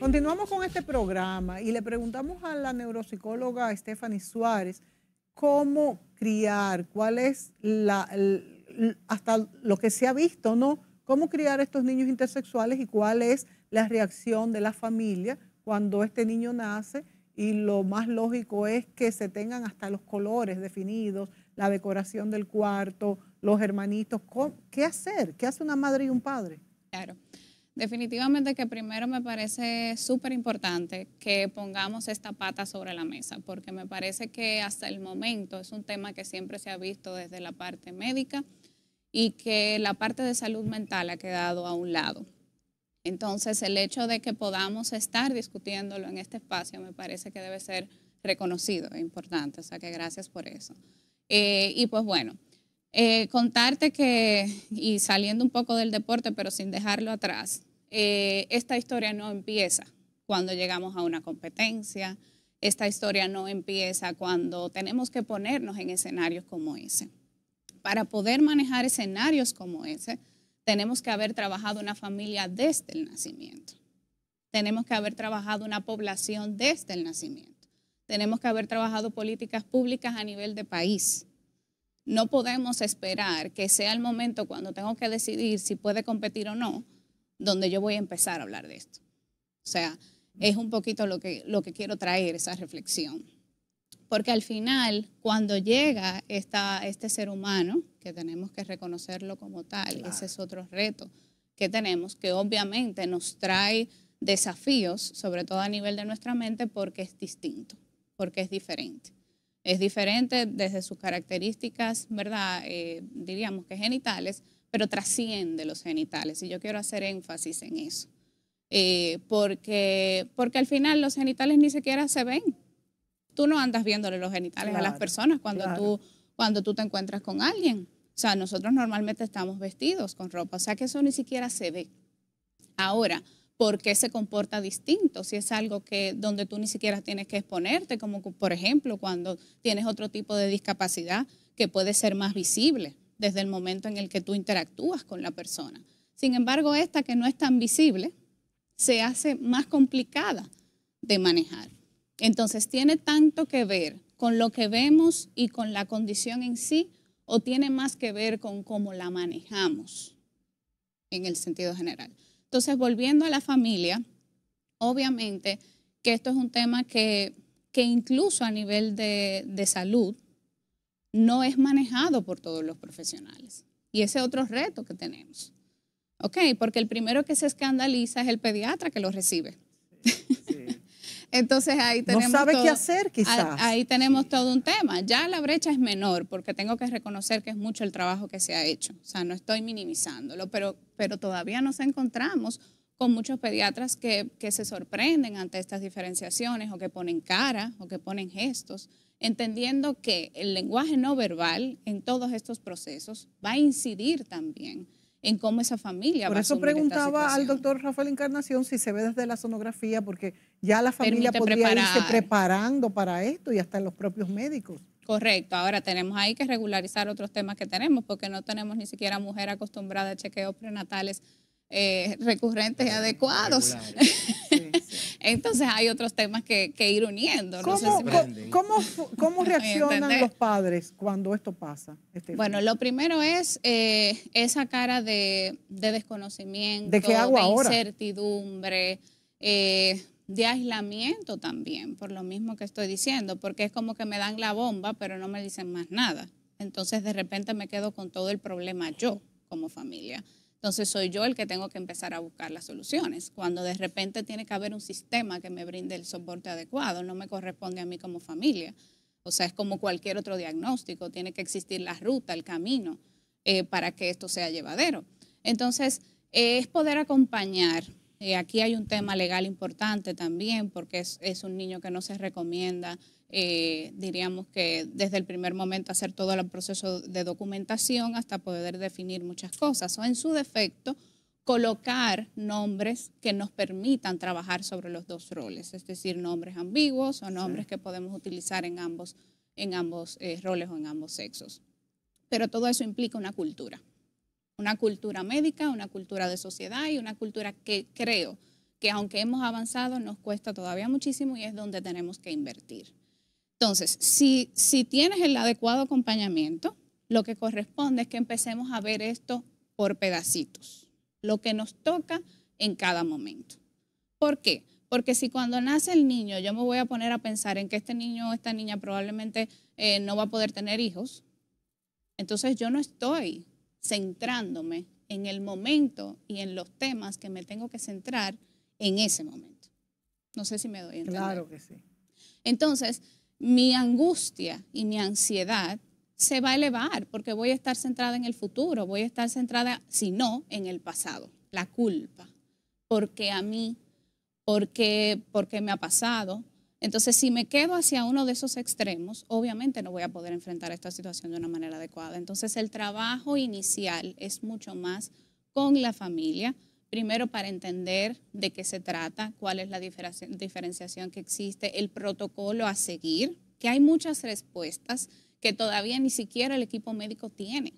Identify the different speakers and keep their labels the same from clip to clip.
Speaker 1: Continuamos con este programa y le preguntamos a la neuropsicóloga Stephanie Suárez cómo criar, cuál es la, hasta lo que se ha visto, ¿no? Cómo criar a estos niños intersexuales y cuál es la reacción de la familia cuando este niño nace y lo más lógico es que se tengan hasta los colores definidos, la decoración del cuarto, los hermanitos. ¿Qué hacer? ¿Qué hace una madre
Speaker 2: y un padre? Claro. Definitivamente que primero me parece súper importante que pongamos esta pata sobre la mesa, porque me parece que hasta el momento es un tema que siempre se ha visto desde la parte médica y que la parte de salud mental ha quedado a un lado. Entonces, el hecho de que podamos estar discutiéndolo en este espacio me parece que debe ser reconocido e importante. O sea que gracias por eso. Eh, y pues bueno, eh, contarte que, y saliendo un poco del deporte, pero sin dejarlo atrás, eh, esta historia no empieza cuando llegamos a una competencia, esta historia no empieza cuando tenemos que ponernos en escenarios como ese para poder manejar escenarios como ese, tenemos que haber trabajado una familia desde el nacimiento. Tenemos que haber trabajado una población desde el nacimiento. Tenemos que haber trabajado políticas públicas a nivel de país. No podemos esperar que sea el momento cuando tengo que decidir si puede competir o no, donde yo voy a empezar a hablar de esto. O sea, es un poquito lo que, lo que quiero traer, esa reflexión. Porque al final, cuando llega esta, este ser humano, que tenemos que reconocerlo como tal, ese es otro reto que tenemos, que obviamente nos trae desafíos, sobre todo a nivel de nuestra mente, porque es distinto, porque es diferente. Es diferente desde sus características, ¿verdad? Eh, diríamos que genitales, pero trasciende los genitales. Y yo quiero hacer énfasis en eso. Eh, porque, porque al final los genitales ni siquiera se ven tú no andas viéndole los genitales a las personas cuando, tú, cuando tú te encuentras con alguien. O sea, nosotros normalmente estamos vestidos con ropa, o sea que eso ni siquiera se ve. Ahora, ¿por qué se comporta distinto? Si es algo que donde tú ni siquiera tienes que exponerte, como por ejemplo cuando tienes otro tipo de discapacidad que puede ser más visible desde el momento en el que tú interactúas con la persona. Sin embargo, esta que no es tan visible se hace más complicada de manejar. Entonces, ¿tiene tanto que ver con lo que vemos y con la condición en sí o tiene más que ver con cómo la manejamos en el sentido general? Entonces, volviendo a la familia, obviamente que esto es un tema que, incluso a nivel de, salud no es manejado por todos los profesionales. Y ese otro reto que tenemos. ¿ok? Porque el primero que se escandaliza es el pediatra que lo recibe. Entonces ahí tenemos. todo, Ahí tenemos todo un tema. Ya la brecha es menor, porque tengo que reconocer que es mucho el trabajo que se ha hecho. O sea, no estoy minimizándolo, pero, todavía nos encontramos con muchos pediatras que, que se sorprenden ante estas diferenciaciones o que ponen cara o que ponen gestos, entendiendo que el lenguaje no verbal en todos estos procesos va a incidir también en cómo esa familia. Por eso preguntaba al
Speaker 1: doctor Rafael Encarnación si se ve desde la sonografía, porque ya la familia podría irse preparando para esto y hasta los propios médicos.
Speaker 2: Correcto, ahora tenemos ahí que regularizar otros temas que tenemos, porque no tenemos ni siquiera mujer acostumbrada a chequeos prenatales eh, recurrentes y adecuados. entonces hay otros temas que, ir uniendo. ¿Cómo, reaccionan los
Speaker 1: padres cuando esto pasa? Este bueno, lo
Speaker 2: primero es eh, esa cara de, desconocimiento, de, incertidumbre, eh, de aislamiento también, por lo mismo que estoy diciendo, porque es como que me dan la bomba, pero no me dicen más nada. Entonces de repente me quedo con todo el problema yo como familia. Entonces soy yo el que tengo que empezar a buscar las soluciones. Cuando de repente tiene que haber un sistema que me brinde el soporte adecuado, no me corresponde a mí como familia. O sea, es como cualquier otro diagnóstico, tiene que existir la ruta, el camino eh, para que esto sea llevadero. Entonces, eh, es poder acompañar. Eh, aquí hay un tema legal importante también porque es, es un niño que no se recomienda eh, diríamos que desde el primer momento hacer todo el proceso de documentación hasta poder definir muchas cosas o en su defecto colocar nombres que nos permitan trabajar sobre los dos roles, es decir, nombres ambiguos o nombres que podemos utilizar en ambos, en ambos eh, roles o en ambos sexos. Pero todo eso implica una cultura, una cultura médica, una cultura de sociedad y una cultura que creo que aunque hemos avanzado nos cuesta todavía muchísimo y es donde tenemos que invertir. Entonces, si, tienes el adecuado acompañamiento, lo que corresponde es que empecemos a ver esto por pedacitos, lo que nos toca en cada momento. ¿Por qué? Porque si cuando nace el niño yo me voy a poner a pensar en que este niño o esta niña probablemente eh, no va a poder tener hijos, entonces yo no estoy centrándome en el momento y en los temas que me tengo que centrar en ese momento. No sé si me doy Claro que sí. Entonces, mi angustia y mi ansiedad se va a elevar porque voy a estar centrada en el futuro, voy a estar centrada, si no, en el pasado, la culpa, porque a mí, porque, porque me ha pasado. Entonces, si me quedo hacia uno de esos extremos, obviamente no voy a poder enfrentar esta situación de una manera adecuada. Entonces, el trabajo inicial es mucho más con la familia, primero para entender de qué se trata, cuál es la diferenciación que existe, el protocolo a seguir, que hay muchas respuestas que todavía ni siquiera el equipo médico tiene.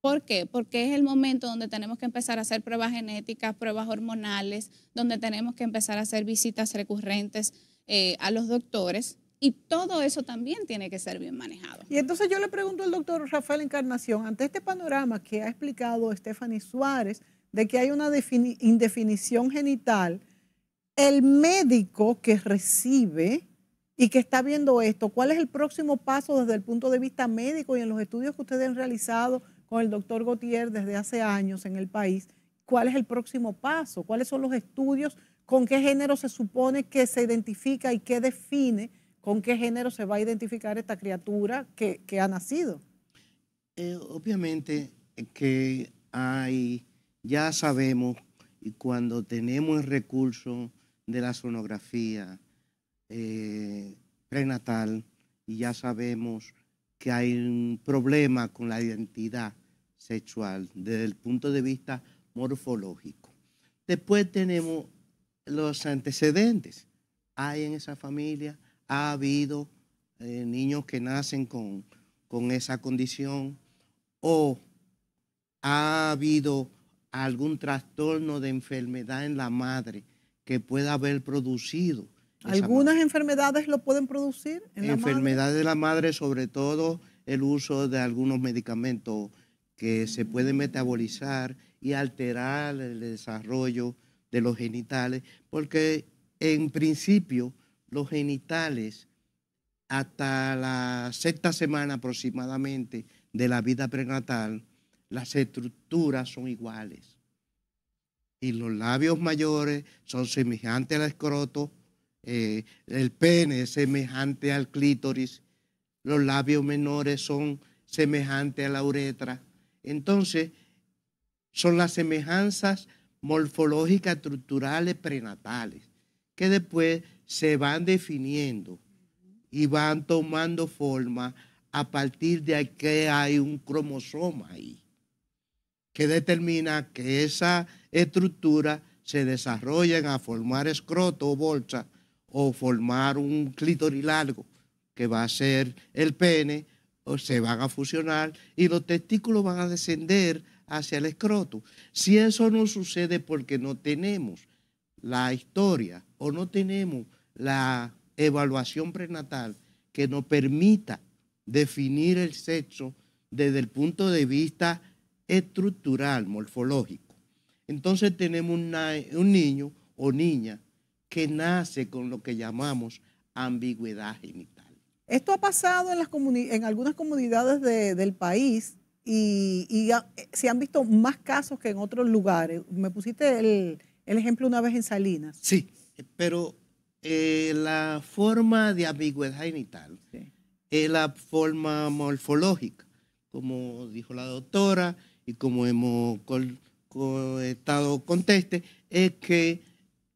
Speaker 2: ¿Por qué? Porque es el momento donde tenemos que empezar a hacer pruebas genéticas, pruebas hormonales, donde tenemos que empezar a hacer visitas recurrentes eh, a los doctores y todo eso también tiene que ser bien manejado. Y entonces yo le pregunto al doctor Rafael Encarnación, ante este panorama que ha explicado Stephanie Suárez,
Speaker 1: de que hay una indefinición genital, el médico que recibe y que está viendo esto, ¿cuál es el próximo paso desde el punto de vista médico y en los estudios que ustedes han realizado con el doctor Gautier desde hace años en el país? ¿Cuál es el próximo paso? ¿Cuáles son los estudios? ¿Con qué género se supone que se identifica y qué define con qué género se va a identificar esta criatura que, ha nacido?
Speaker 3: Eh, obviamente que hay ya sabemos y cuando tenemos el recurso de la sonografía eh, prenatal y ya sabemos que hay un problema con la identidad sexual desde el punto de vista morfológico. Después tenemos los antecedentes. Hay en esa familia, ha habido eh, niños que nacen con, con esa condición o ha habido algún trastorno de enfermedad en la madre que pueda haber producido.
Speaker 1: Algunas enfermedades lo pueden producir. En la enfermedades
Speaker 3: de la madre, sobre todo el uso de algunos medicamentos que se pueden metabolizar y alterar el desarrollo de los genitales, porque en principio los genitales hasta la sexta semana aproximadamente de la vida prenatal las estructuras son iguales. Y los labios mayores son semejantes al escroto, eh, el pene es semejante al clítoris, los labios menores son semejantes a la uretra. Entonces, son las semejanzas morfológicas, estructurales, prenatales, que después se van definiendo y van tomando forma a partir de que hay un cromosoma ahí que determina que esa estructura se desarrolle a formar escroto o bolsa o formar un clítoris largo que va a ser el pene, o se van a fusionar y los testículos van a descender hacia el escroto. Si eso no sucede porque no tenemos la historia o no tenemos la evaluación prenatal que nos permita definir el sexo desde el punto de vista estructural, morfológico. Entonces tenemos un niño o niña que nace con lo que llamamos ambigüedad genital.
Speaker 1: Esto ha pasado en, algunas comunidades del país y, se han visto más casos que en otros lugares. Me pusiste el, ejemplo una vez en Salinas.
Speaker 3: Sí, pero eh, la forma de ambigüedad genital es la forma morfológica, como dijo la doctora, y como hemos estado conteste, es que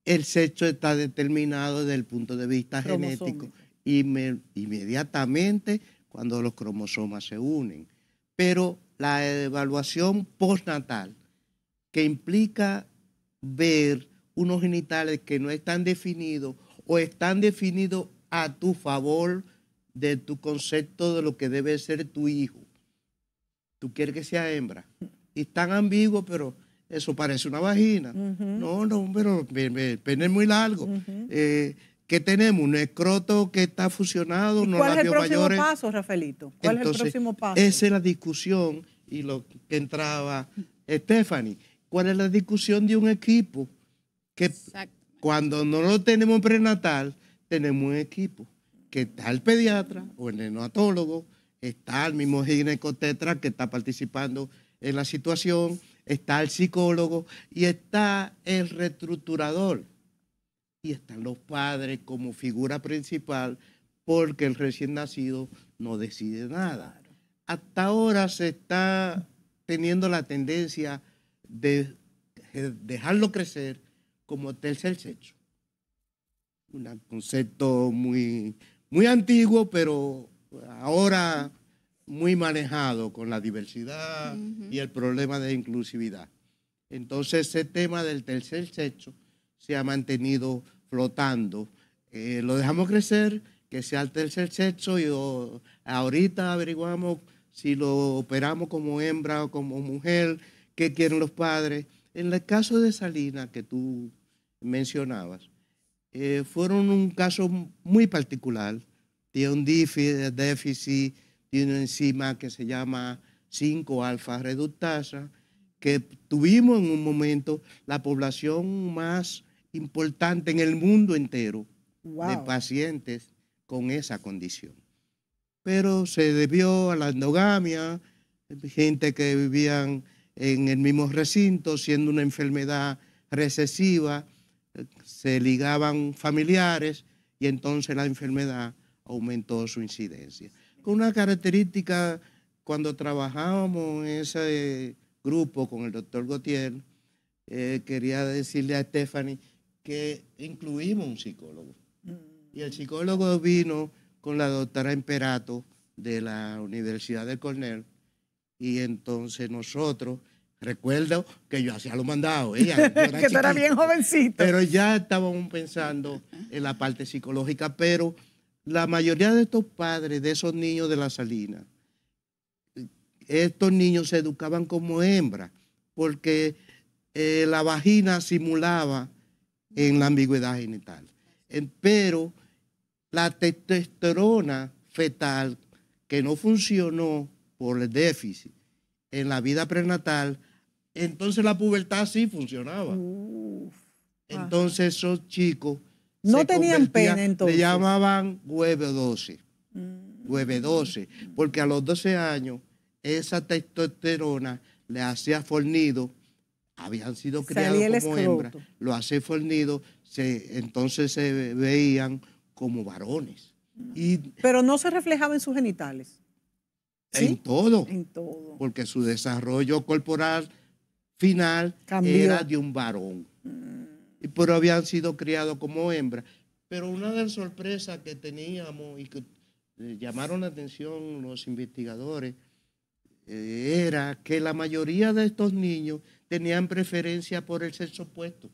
Speaker 3: el sexo está determinado desde el punto de vista genético inmediatamente cuando los cromosomas se unen. Pero la evaluación postnatal, que implica ver unos genitales que no están definidos o están definidos a tu favor de tu concepto de lo que debe ser tu hijo, tú quieres que sea hembra. Y tan ambiguo, pero eso parece una vagina. No, no, pero el pene es muy largo. Eh, ¿Qué tenemos? Un escroto que está fusionado, no ¿Cuál es el próximo paso,
Speaker 1: Rafaelito? ¿Cuál es el próximo paso? Esa
Speaker 3: es la discusión y lo que entraba Stephanie. ¿Cuál es la discusión de un equipo? Que cuando no lo tenemos prenatal, tenemos un equipo que está el pediatra o el neonatólogo está el mismo ginecotetra que está participando en la situación, está el psicólogo y está el reestructurador. Y están los padres como figura principal porque el recién nacido no decide nada. Hasta ahora se está teniendo la tendencia de dejarlo crecer como tercer sexo. Un concepto muy, muy antiguo, pero ahora muy manejado con la diversidad y el problema de inclusividad. Entonces, ese tema del tercer sexo se ha mantenido flotando. Eh, lo dejamos crecer, que sea el tercer sexo, y ahorita averiguamos si lo operamos como hembra o como mujer, qué quieren los padres. En el caso de Salina, que tú mencionabas, eh, fueron un caso muy particular tiene un déficit de una enzima que se llama 5-alfa reductasa, que tuvimos en un momento la población más importante en el mundo entero de pacientes con esa condición. Pero se debió a la endogamia, gente que vivían en el mismo recinto, siendo una enfermedad recesiva, se ligaban familiares y entonces la enfermedad aumentó su incidencia. Con una característica, cuando trabajábamos en ese eh, grupo con el doctor Gautier, eh, quería decirle a Stephanie que incluimos un psicólogo. Mm. Y el psicólogo vino con la doctora Emperato de la Universidad de Cornell. Y entonces nosotros, recuerdo que yo hacía lo mandado, ella. ¿eh? que tú bien
Speaker 1: jovencito. Pero
Speaker 3: ya estábamos pensando en la parte psicológica, pero la mayoría de estos padres de esos niños de la salina, estos niños se educaban como hembras, porque eh, la vagina simulaba en la ambigüedad genital. Pero la testosterona fetal, que no funcionó por el déficit en la vida prenatal, entonces la pubertad sí funcionaba. entonces esos chicos no tenían pena entonces. Se llamaban hueve 12. Mm. Hueve 12. Porque a los 12 años esa testosterona le hacía fornido. Habían sido criados como hembra, Lo hacía fornido. Se, entonces se veían como varones.
Speaker 1: Mm. Pero no se reflejaba en sus genitales.
Speaker 3: En todo. En todo. Porque su desarrollo corporal final era de un varón. Mm pero habían sido criados como hembras. Pero una de las sorpresas que teníamos y que eh, llamaron la atención los investigadores eh, era que la mayoría de estos niños tenían preferencia por el sexo opuesto.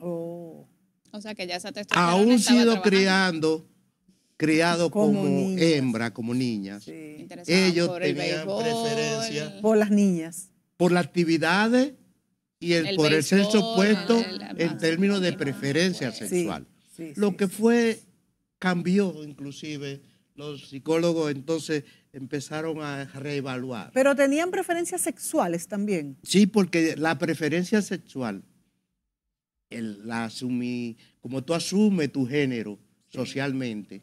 Speaker 3: Oh.
Speaker 2: O sea que ya esa Aún sido criando,
Speaker 3: criado como, hembra, como niñas. Sí. Ellos tenían preferencia. Por las niñas. Por las actividades y por el sexo opuesto en términos de preferencia sexual. lo que fue cambió inclusive. Los psicólogos entonces empezaron a reevaluar.
Speaker 1: Pero tenían preferencias sexuales también.
Speaker 3: Sí, porque la preferencia sexual, el, la como tú asumes tu género socialmente,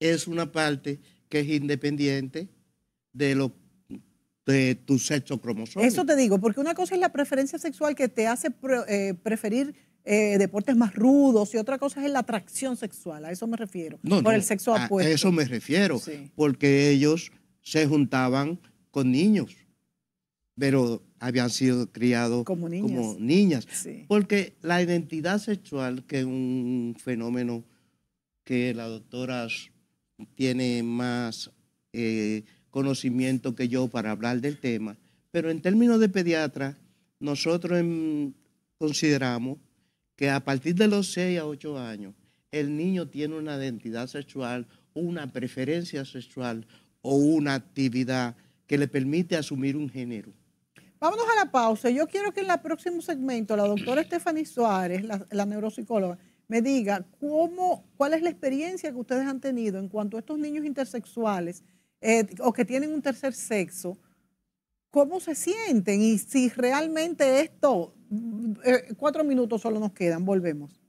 Speaker 3: es una parte que es independiente de lo que de tu sexo cromosómico.
Speaker 1: Eso te digo, porque una cosa es la preferencia sexual que te hace eh, preferir eh, deportes más rudos y otra cosa es la atracción sexual, a eso me refiero, por el
Speaker 3: sexo apuesto. A eso me refiero, porque ellos se juntaban con niños, pero habían sido criados
Speaker 1: como niñas,
Speaker 3: porque la identidad sexual, que es un fenómeno que la doctora tiene más... Eh, conocimiento que yo para hablar del tema. Pero en términos de pediatra, nosotros em, consideramos que a partir de los 6 a 8 años, el niño tiene una identidad sexual, una preferencia sexual o una actividad que le permite asumir un género.
Speaker 1: Vámonos a la pausa. Yo quiero que en el próximo segmento la doctora Stephanie Suárez, la, neuropsicóloga, me diga cómo, cuál es la experiencia que ustedes han tenido en cuanto a estos niños intersexuales eh, o que tienen un tercer sexo, cómo se sienten y si realmente esto, mm, eh, cuatro minutos solo nos quedan, volvemos.